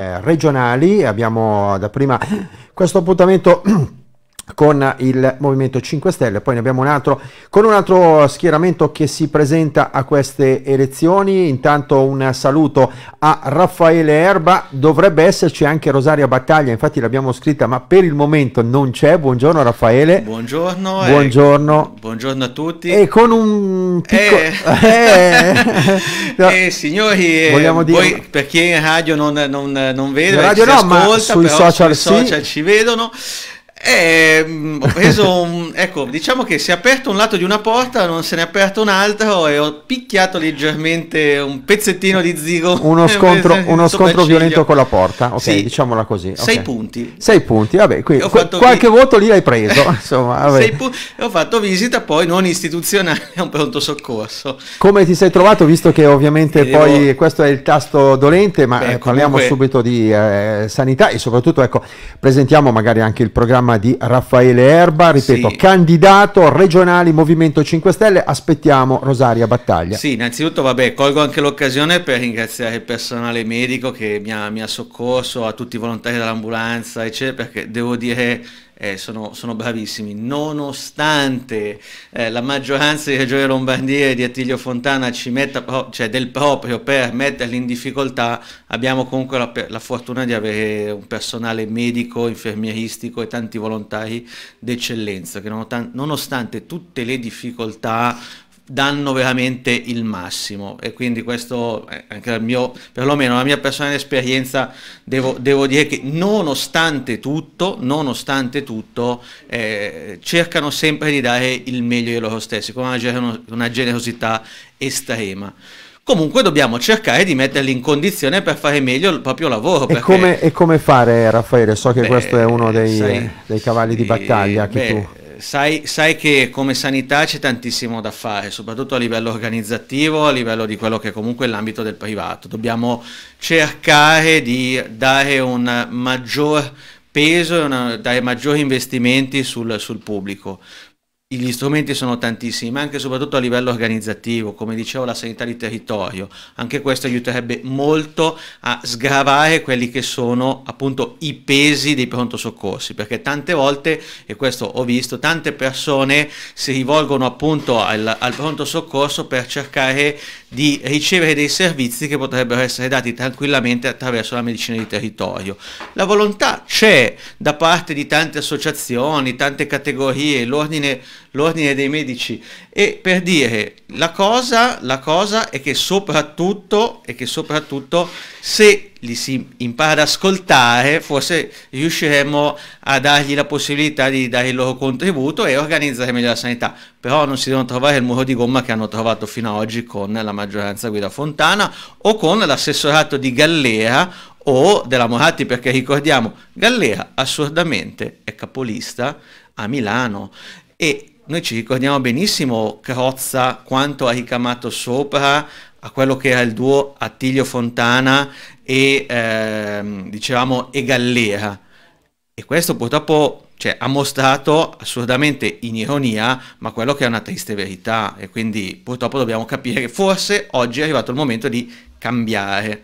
Eh, regionali. Abbiamo da prima questo appuntamento con il Movimento 5 Stelle, poi ne abbiamo un altro con un altro schieramento che si presenta a queste elezioni. Intanto un saluto a Raffaele Erba, dovrebbe esserci anche Rosaria Battaglia, infatti l'abbiamo scritta, ma per il momento non c'è. Buongiorno Raffaele. Buongiorno. Buongiorno. E... Buongiorno a tutti. E con un piccolo eh... no. Eh. eh, signori, eh, vogliamo dire voi, per chi in radio non, non, non vede, radio no, ascolta, sui social, sui social sì. ci vedono. Eh, ho preso un... ecco, diciamo che si è aperto un lato di una porta, non se ne è aperto un altro e ho picchiato leggermente un pezzettino di zigo. Uno scontro, uno scontro violento con la porta, ok, sì. diciamola così. Okay. Sei punti. Sei punti, vabbè, qui, qu- qualche vi... voto lì l'hai preso, insomma. Pu- ho fatto visita poi non istituzionale è un pronto soccorso. Come ti sei trovato, visto che ovviamente Devo... poi questo è il tasto dolente, ma Beh, eh, parliamo comunque... subito di eh, sanità e soprattutto, ecco, presentiamo magari anche il programma programma di Raffaele Erba, ripeto, sì. candidato regionale Movimento 5 Stelle, aspettiamo Rosaria Battaglia. Sì, innanzitutto vabbè, colgo anche l'occasione per ringraziare il personale medico che mi ha, mi ha soccorso, a tutti i volontari dell'ambulanza, eccetera, perché devo dire eh, sono, sono, bravissimi, nonostante eh, la maggioranza di Regione Lombardia e di Attilio Fontana ci metta pro cioè del proprio per metterli in difficoltà, abbiamo comunque la, la, fortuna di avere un personale medico, infermieristico e tanti volontari d'eccellenza che nonost nonostante tutte le difficoltà danno veramente il massimo e quindi questo è eh, anche il mio, perlomeno la mia personale esperienza devo, devo dire che nonostante tutto, nonostante tutto eh, cercano sempre di dare il meglio di loro stessi con una, una generosità estrema comunque dobbiamo cercare di metterli in condizione per fare meglio il proprio lavoro. E, come, e come, fare, Raffaele? So che beh, questo è uno dei, sai, dei cavalli di eh, battaglia beh, che tu sai, sai, che come sanità c'è tantissimo da fare, soprattutto a livello organizzativo, a livello di quello che comunque è l'ambito del privato. Dobbiamo cercare di dare un maggior peso, una, dare maggiori investimenti sul, sul pubblico gli strumenti sono tantissimi, ma anche e soprattutto a livello organizzativo, come dicevo la sanità di territorio, anche questo aiuterebbe molto a sgravare quelli che sono appunto i pesi dei pronto soccorsi, perché tante volte, e questo ho visto, tante persone si rivolgono appunto al, al pronto soccorso per cercare di ricevere dei servizi che potrebbero essere dati tranquillamente attraverso la medicina di territorio. La volontà c'è da parte di tante associazioni, tante categorie, l'ordine, l'ordine dei medici e per dire la cosa, la cosa è che soprattutto, è che soprattutto se li si impara ad ascoltare forse riusciremo a dargli la possibilità di dare il loro contributo e organizzare meglio la sanità però non si devono trovare il muro di gomma che hanno trovato fino ad oggi con la maggioranza Guida Fontana o con l'assessorato di Gallera o della Moratti perché ricordiamo Gallera assurdamente è capolista a Milano e noi ci ricordiamo benissimo Crozza quanto ha ricamato sopra a quello che era il duo Attilio Fontana e ehm, dicevamo e Gallera. E questo purtroppo cioè, ha mostrato assolutamente in ironia, ma quello che è una triste verità. E quindi purtroppo dobbiamo capire che forse oggi è arrivato il momento di cambiare.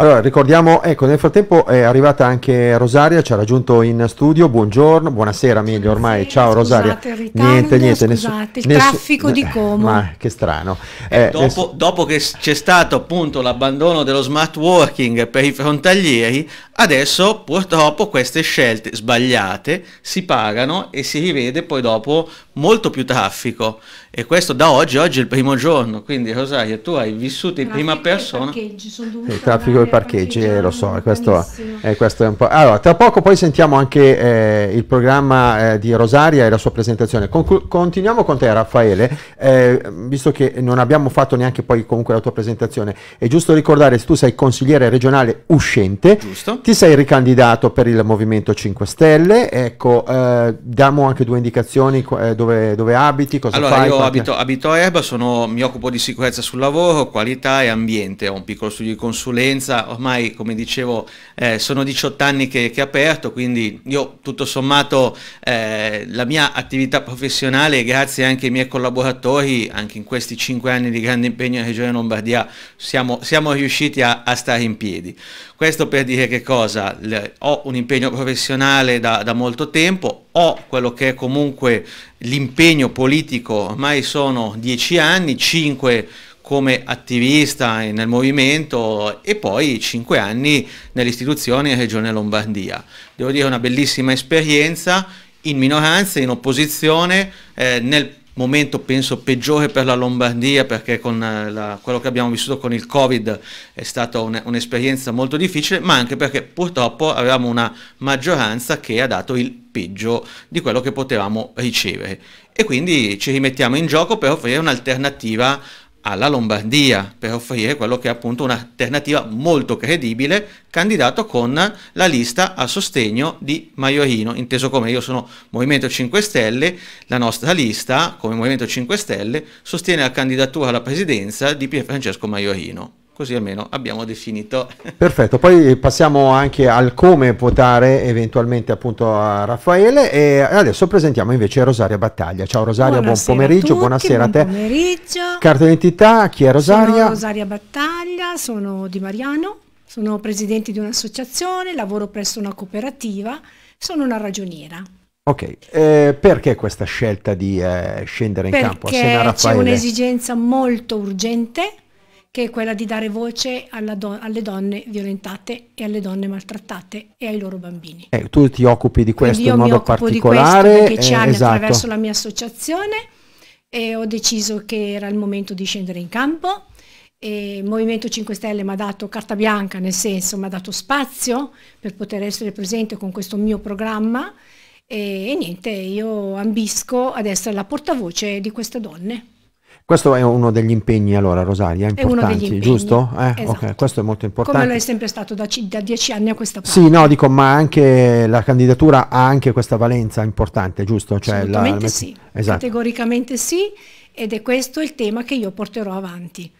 Allora, ricordiamo, ecco, nel frattempo è arrivata anche Rosaria, ci ha raggiunto in studio, buongiorno, buonasera meglio ormai, buonasera, ciao Rosaria. Ritardo, niente, niente, scusate, nessu- il traffico nessu- di Como. Eh, ma che strano. Eh, eh dopo, es- dopo, che c'è stato appunto l'abbandono dello smart working per i frontalieri, adesso purtroppo queste scelte sbagliate si pagano e si rivede poi dopo molto più traffico. E questo da oggi, oggi è il primo giorno, quindi Rosaria, tu hai vissuto in prima persona. Il traffico dei parcheggi, eh, lo so, questo, eh, questo, è un po'. Allora, tra poco poi sentiamo anche eh, il programma eh, di Rosaria e la sua presentazione. Conclu continuiamo con te Raffaele, eh, visto che non abbiamo fatto neanche poi comunque la tua presentazione. È giusto ricordare, se tu sei consigliere regionale uscente, giusto. ti sei ricandidato per il Movimento 5 Stelle, ecco, eh, diamo anche due indicazioni dove, dove, abiti, cosa allora, fai. Io Certo. abito, abito, a Erba, sono, mi occupo di sicurezza sul lavoro, qualità e ambiente, ho un piccolo studio di consulenza, ormai come dicevo eh, sono 18 anni che, che, è aperto, quindi io tutto sommato eh, la mia attività professionale, grazie anche ai miei collaboratori, anche in questi 5 anni di grande impegno in Regione Lombardia, siamo, siamo riusciti a, a, stare in piedi. Questo per dire che cosa? Le, ho un impegno professionale da, da molto tempo, ho quello che è comunque l'impegno politico ormai sono dieci anni, cinque come attivista nel movimento e poi cinque anni nell'istituzione in Regione Lombardia. Devo dire una bellissima esperienza in minoranza, in opposizione, eh, nel momento penso peggiore per la Lombardia perché con eh, la, quello che abbiamo vissuto con il Covid è stata un'esperienza molto difficile, ma anche perché purtroppo avevamo una maggioranza che ha dato il peggio di quello che potevamo ricevere e quindi ci rimettiamo in gioco per offrire un'alternativa alla Lombardia per offrire quello che è appunto un'alternativa molto credibile, candidato con la lista a sostegno di Maiorino, inteso come io sono Movimento 5 Stelle, la nostra lista come Movimento 5 Stelle sostiene la candidatura alla presidenza di Pier Francesco Maiorino così almeno abbiamo definito. Perfetto, poi passiamo anche al come votare eventualmente appunto a Raffaele e adesso presentiamo invece Rosaria Battaglia. Ciao Rosaria, buonasera buon pomeriggio, tutti, buonasera a te. Buon pomeriggio. Carta d'identità, chi è Rosaria? Sono Rosaria Battaglia, sono di Mariano, sono presidente di un'associazione, lavoro presso una cooperativa, sono una ragioniera. Ok, eh, perché questa scelta di eh, scendere in perché campo assieme a Raffaele? Perché c'è un'esigenza molto urgente che è quella di dare voce alla don alle donne violentate e alle donne maltrattate e ai loro bambini. Eh, tu ti occupi di questo Quindi in modo particolare? Io mi eh, anni esatto. attraverso la mia associazione e ho deciso che era il momento di scendere in campo il Movimento 5 Stelle mi ha dato carta bianca, nel senso mi ha dato spazio per poter essere presente con questo mio programma e, e niente, io ambisco ad essere la portavoce di queste donne. Questo è uno degli impegni, allora, Rosaria, importanti, giusto? Eh, esatto. okay. questo è molto importante. Come lo è sempre stato da, da, dieci anni a questa parte. Sì, no, dico, ma anche la candidatura ha anche questa valenza importante, giusto? Cioè, Assolutamente la, la met... sì, esatto. categoricamente sì, ed è questo il tema che io porterò avanti.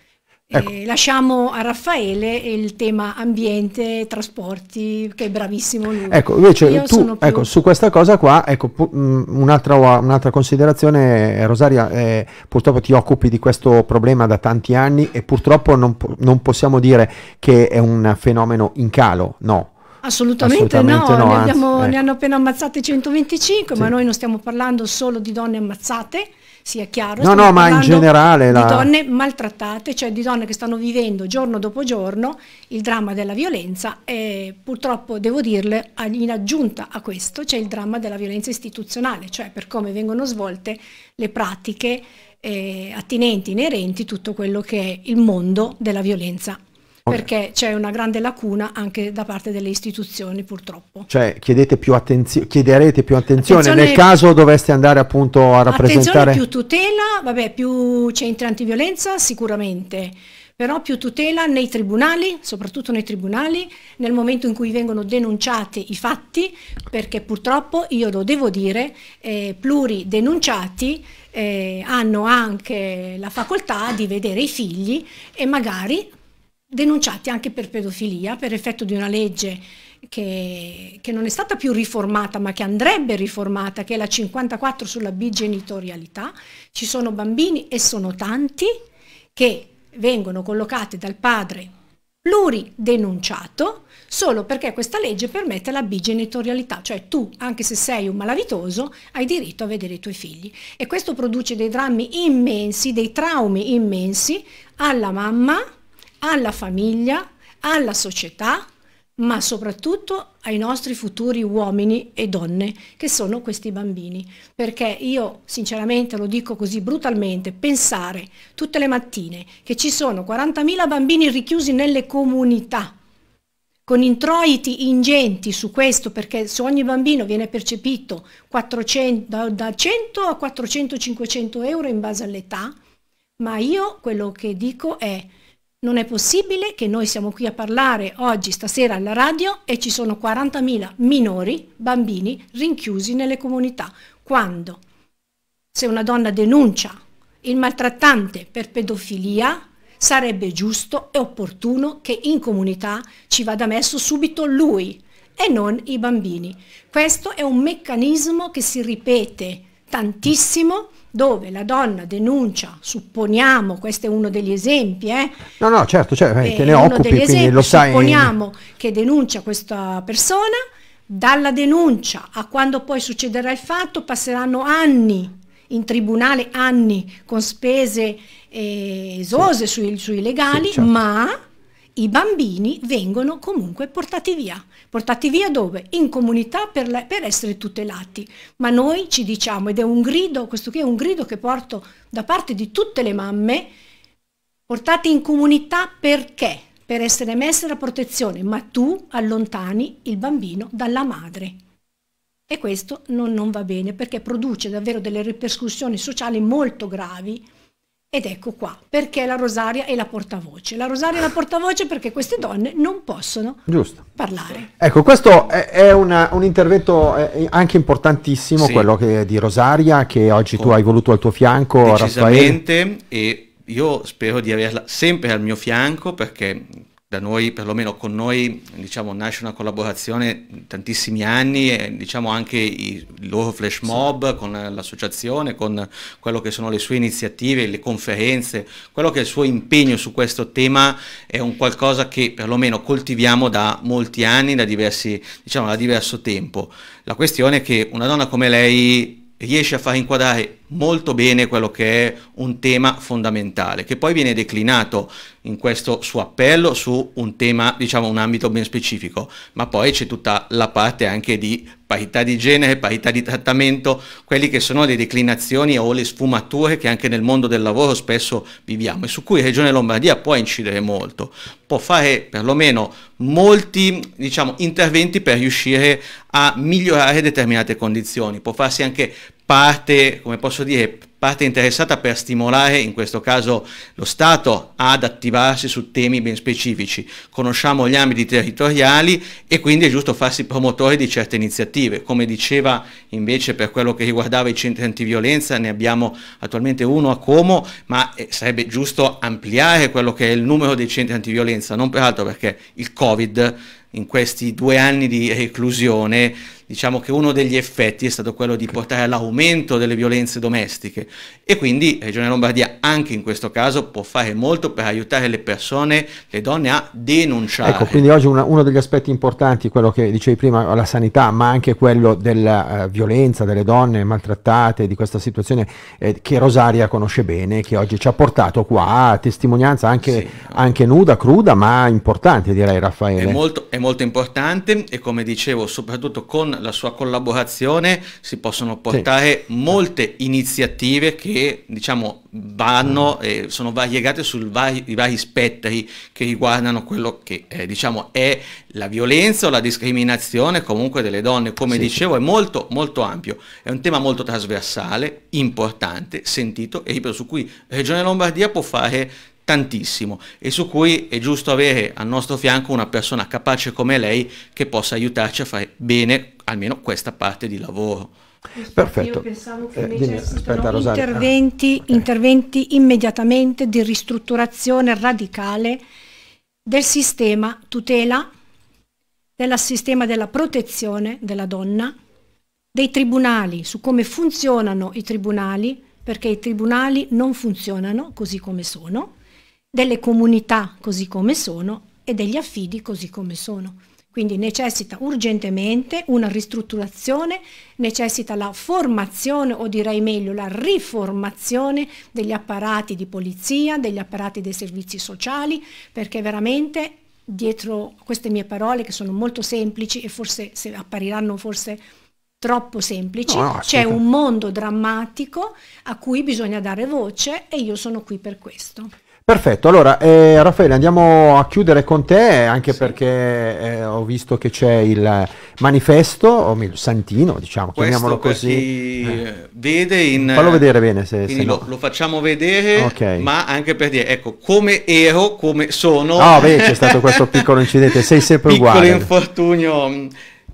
Ecco. Eh, lasciamo a Raffaele il tema ambiente, trasporti, che è bravissimo lui. Ecco, invece tu, ecco, su questa cosa qua, ecco, mm, un'altra, un'altra, considerazione, eh, Rosaria, eh, purtroppo ti occupi di questo problema da tanti anni e purtroppo non, non possiamo dire che è un fenomeno in calo, no. Assolutamente, Assolutamente, no, no ne, abbiamo, eh. ne, hanno appena ammazzate 125, sì. ma noi non stiamo parlando solo di donne ammazzate, sia chiaro. No, no, ma in generale... La... Di donne maltrattate, cioè di donne che stanno vivendo giorno dopo giorno il dramma della violenza e purtroppo, devo dirle, in aggiunta a questo c'è il dramma della violenza istituzionale, cioè per come vengono svolte le pratiche eh, attinenti, inerenti tutto quello che è il mondo della violenza perché c'è una grande lacuna anche da parte delle istituzioni purtroppo. Cioè più chiederete più attenzione, attenzione nel caso doveste andare appunto a rappresentare... più tutela, vabbè, più centri antiviolenza sicuramente, però più tutela nei tribunali, soprattutto nei tribunali, nel momento in cui vengono denunciati i fatti, perché purtroppo, io lo devo dire, eh, pluridenunciati eh, hanno anche la facoltà di vedere i figli e magari denunciati anche per pedofilia per effetto di una legge che, che, non è stata più riformata ma che andrebbe riformata, che è la 54 sulla bigenitorialità. Ci sono bambini e sono tanti che vengono collocati dal padre pluridenunciato solo perché questa legge permette la bigenitorialità, cioè tu, anche se sei un malavitoso, hai diritto a vedere i tuoi figli. E questo produce dei drammi immensi, dei traumi immensi alla mamma, alla famiglia, alla società, ma soprattutto ai nostri futuri uomini e donne, che sono questi bambini. Perché io, sinceramente, lo dico così brutalmente, pensare tutte le mattine che ci sono 40.000 bambini richiusi nelle comunità, con introiti ingenti su questo, perché su ogni bambino viene percepito 400, da 100 a 400-500 euro in base all'età, ma io quello che dico è non è possibile che noi siamo qui a parlare oggi, stasera alla radio e ci sono 40.000 minori, bambini, rinchiusi nelle comunità. Quando? Se una donna denuncia il maltrattante per pedofilia, sarebbe giusto e opportuno che in comunità ci vada messo subito lui e non i bambini. Questo è un meccanismo che si ripete tantissimo dove la donna denuncia, supponiamo, questo è uno degli esempi, eh, no no certo, certo te ne occupi esempi, quindi lo sai, supponiamo che denuncia questa persona, dalla denuncia a quando poi succederà il fatto passeranno anni in tribunale, anni con spese eh, esose sì. sui, sui, legali, sì, certo. ma i bambini vengono comunque portati via portati via dove? In comunità per, la, per essere tutelati. Ma noi ci diciamo, ed è un grido, questo qui è un grido che porto da parte di tutte le mamme, portati in comunità perché? Per essere messe alla protezione, ma tu allontani il bambino dalla madre. E questo non, non va bene perché produce davvero delle ripercussioni sociali molto gravi ed ecco qua, perché la Rosaria è la portavoce. La Rosaria è la portavoce perché queste donne non possono Giusto. parlare. Ecco, questo è, è una, un intervento eh, anche importantissimo, sì. quello che, di Rosaria, che oggi Con... tu hai voluto al tuo fianco, Decisamente, Raffaele. e io spero di averla sempre al mio fianco perché da noi, perlomeno con noi, diciamo, nasce una collaborazione tantissimi anni, e, diciamo anche i, il loro flash mob con l'associazione, con quello che sono le sue iniziative, le conferenze, quello che è il suo impegno su questo tema è un qualcosa che perlomeno coltiviamo da molti anni, da, diversi, diciamo, da diverso tempo. La questione è che una donna come lei riesce a far inquadrare molto bene quello che è un tema fondamentale, che poi viene declinato in questo suo appello su un tema, diciamo, un ambito ben specifico, ma poi c'è tutta la parte anche di parità di genere, parità di trattamento, quelli che sono le declinazioni o le sfumature che anche nel mondo del lavoro spesso viviamo e su cui Regione Lombardia può incidere molto, può fare perlomeno molti diciamo, interventi per riuscire a migliorare determinate condizioni, può farsi anche parte, come posso dire, parte interessata per stimolare in questo caso lo Stato ad attivarsi su temi ben specifici. Conosciamo gli ambiti territoriali e quindi è giusto farsi promotore di certe iniziative. Come diceva invece per quello che riguardava i centri antiviolenza, ne abbiamo attualmente uno a Como, ma eh, sarebbe giusto ampliare quello che è il numero dei centri antiviolenza, non peraltro perché il Covid in questi due anni di reclusione diciamo che uno degli effetti è stato quello di portare all'aumento delle violenze domestiche e quindi eh, Regione Lombardia anche in questo caso può fare molto per aiutare le persone, le donne a denunciare. Ecco, quindi oggi una, uno degli aspetti importanti, quello che dicevi prima, la sanità, ma anche quello della uh, violenza delle donne maltrattate, di questa situazione eh, che Rosaria conosce bene, che oggi ci ha portato qua a testimonianza anche, sì. anche nuda, cruda, ma importante direi Raffaele. È molto, è molto importante e come dicevo soprattutto con la sua collaborazione si possono portare sì. molte iniziative che diciamo vanno mm. e sono variegate sui vari, vari, spettri che riguardano quello che eh, diciamo è la violenza o la discriminazione comunque delle donne come sì, dicevo sì. è molto molto ampio è un tema molto trasversale importante sentito e su cui Regione Lombardia può fare tantissimo e su cui è giusto avere al nostro fianco una persona capace come lei che possa aiutarci a fare bene almeno questa parte di lavoro. Perfetto. Io pensavo che eh, invece eh, dimmi, interventi, ah, okay. interventi immediatamente di ristrutturazione radicale del sistema tutela, del sistema della protezione della donna, dei tribunali, su come funzionano i tribunali, perché i tribunali non funzionano così come sono, delle comunità così come sono e degli affidi così come sono. Quindi necessita urgentemente una ristrutturazione, necessita la formazione o direi meglio la riformazione degli apparati di polizia, degli apparati dei servizi sociali, perché veramente dietro queste mie parole che sono molto semplici e forse se appariranno forse troppo semplici, no, c'è un mondo drammatico a cui bisogna dare voce e io sono qui per questo. Perfetto, allora eh, Raffaele andiamo a chiudere con te anche sì. perché eh, ho visto che c'è il manifesto, o meglio Santino diciamo, Questo chiamiamolo così. Eh. Vede in... Fallo vedere bene se... se lo, no. lo, facciamo vedere, okay. ma anche per dire, ecco, come ero, come sono... No, ah, beh, c'è stato questo piccolo incidente, sei sempre piccolo uguale. Piccolo infortunio.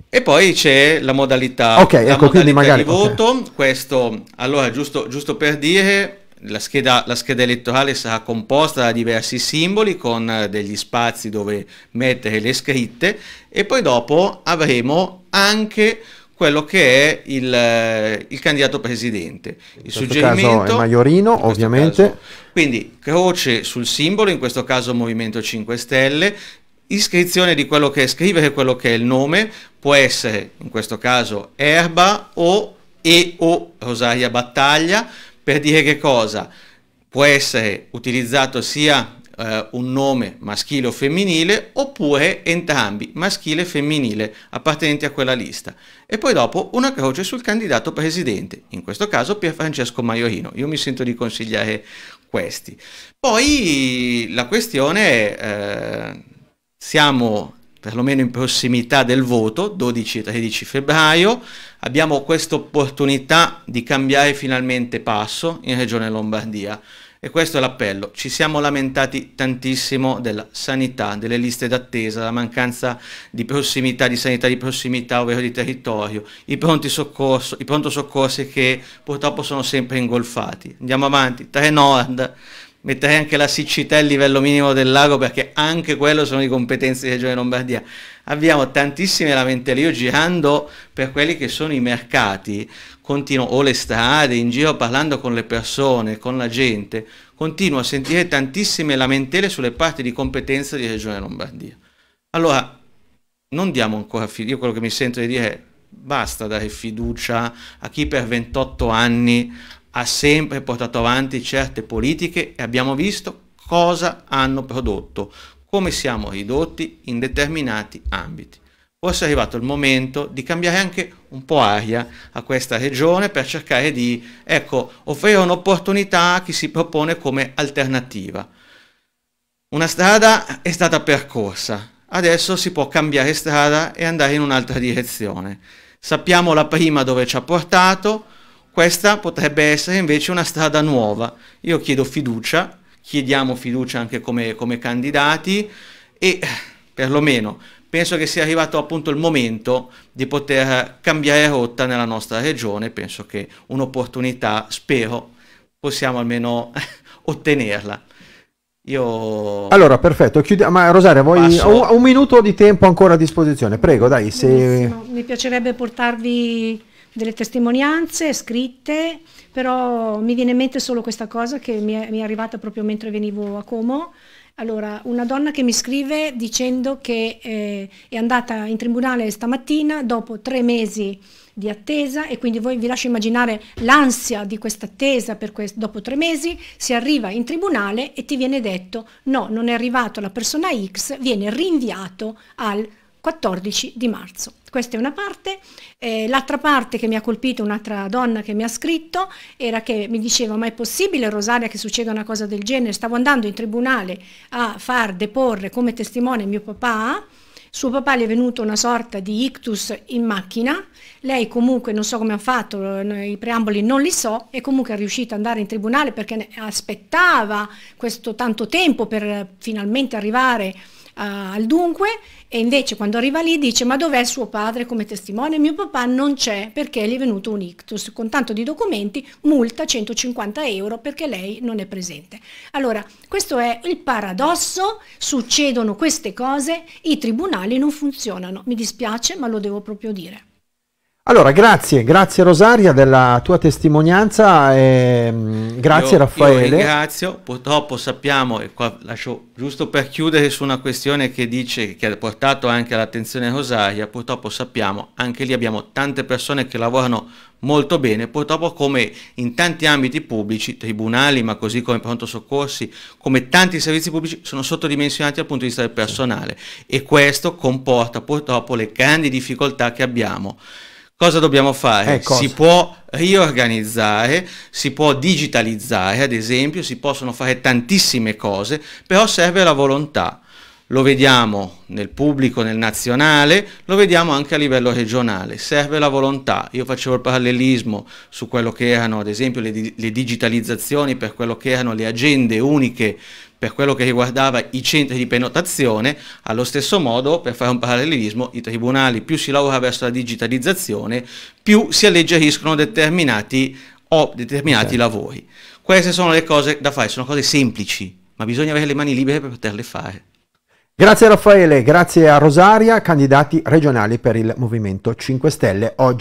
E poi c'è la modalità, ok, la ecco, modalità quindi magari, di voto, okay. questo, allora giusto, giusto per dire la scheda, la scheda, elettorale sarà composta da diversi simboli con eh, degli spazi dove mettere le scritte e poi dopo avremo anche quello che è il, eh, il candidato presidente. Il suggerimento è Maiorino, ovviamente. Caso. Quindi croce sul simbolo, in questo caso Movimento 5 Stelle, iscrizione di quello che è scrivere quello che è il nome, può essere in questo caso Erba o e o Rosaria Battaglia, per dire che cosa? Può essere utilizzato sia eh, un nome maschile o femminile oppure entrambi maschile e femminile appartenenti a quella lista e poi dopo una croce sul candidato presidente, in questo caso Pier Francesco Maiorino. Io mi sento di consigliare questi. Poi la questione è eh, siamo perlomeno in prossimità del voto, 12-13 febbraio, abbiamo questa opportunità di cambiare finalmente passo in Regione Lombardia. E questo è l'appello. Ci siamo lamentati tantissimo della sanità, delle liste d'attesa, la mancanza di prossimità, di sanità di prossimità, ovvero di territorio, i pronti soccorso, i pronto soccorsi che purtroppo sono sempre ingolfati. Andiamo avanti. Tre Nord metterei anche la siccità e il livello minimo del lago perché anche quello sono di competenze di Regione Lombardia. Abbiamo tantissime lamentele, io girando per quelli che sono i mercati, continuo, o le strade, in giro parlando con le persone, con la gente, continuo a sentire tantissime lamentele sulle parti di competenza di Regione Lombardia. Allora, non diamo ancora fiducia, io quello che mi sento di dire è basta dare fiducia a chi per 28 anni ha sempre portato avanti certe politiche e abbiamo visto cosa hanno prodotto, come siamo ridotti in determinati ambiti. Forse è arrivato il momento di cambiare anche un po' aria a questa regione per cercare di ecco, offrire un'opportunità a chi si propone come alternativa. Una strada è stata percorsa, adesso si può cambiare strada e andare in un'altra direzione. Sappiamo la prima dove ci ha portato, questa potrebbe essere invece una strada nuova. Io chiedo fiducia, chiediamo fiducia anche come, come candidati e perlomeno penso che sia arrivato appunto il momento di poter cambiare rotta nella nostra regione, penso che un'opportunità, spero, possiamo almeno ottenerla. Io... Allora, perfetto. Chiudiamo. Ma Rosaria, vuoi Passo... un, un, minuto di tempo ancora a disposizione? Prego, dai. Se... Mi piacerebbe portarvi delle testimonianze scritte, però mi viene in mente solo questa cosa che mi è, mi è arrivata proprio mentre venivo a Como. Allora, una donna che mi scrive dicendo che eh, è andata in tribunale stamattina dopo tre mesi di attesa e quindi voi vi lascio immaginare l'ansia di questa attesa per questo. dopo tre mesi si arriva in tribunale e ti viene detto no, non è arrivato la persona X, viene rinviato al 14 di marzo. Questa è una parte. Eh, l'altra parte che mi ha colpito, un'altra donna che mi ha scritto, era che mi diceva ma è possibile Rosaria che succeda una cosa del genere? Stavo andando in tribunale a far deporre come testimone mio papà, suo papà gli è venuto una sorta di ictus in macchina, lei comunque non so come ha fatto, eh, i preamboli non li so, e comunque è riuscita ad andare in tribunale perché aspettava questo tanto tempo per eh, finalmente arrivare a al dunque e invece quando arriva lì dice ma dov'è suo padre come testimone? Mio papà non c'è perché gli è venuto un ictus con tanto di documenti, multa 150 euro perché lei non è presente. Allora questo è il paradosso, succedono queste cose, i tribunali non funzionano, mi dispiace ma lo devo proprio dire. Allora, grazie, grazie Rosaria della tua testimonianza e mm, grazie io, Raffaele. Io ringrazio, purtroppo sappiamo, e qua lascio giusto per chiudere su una questione che dice, che ha portato anche all'attenzione Rosaria, purtroppo sappiamo, anche lì abbiamo tante persone che lavorano molto bene, purtroppo come in tanti ambiti pubblici, tribunali, ma così come pronto soccorsi, come tanti servizi pubblici, sono sottodimensionati dal punto di vista del personale e questo comporta purtroppo le grandi difficoltà che abbiamo cosa dobbiamo fare? Eh, cosa? Si può riorganizzare, si può digitalizzare, ad esempio, si possono fare tantissime cose, però serve la volontà. Lo vediamo nel pubblico, nel nazionale, lo vediamo anche a livello regionale, serve la volontà. Io facevo il parallelismo su quello che erano, ad esempio, le, le digitalizzazioni per quello che erano le agende uniche per quello che riguardava i centri di prenotazione, allo stesso modo, per fare un parallelismo, i tribunali più si lavora verso la digitalizzazione, più si alleggeriscono determinati, o determinati certo. lavori. Queste sono le cose da fare, sono cose semplici, ma bisogna avere le mani libere per poterle fare. Grazie Raffaele, grazie a Rosaria, candidati regionali per il Movimento 5 Stelle oggi.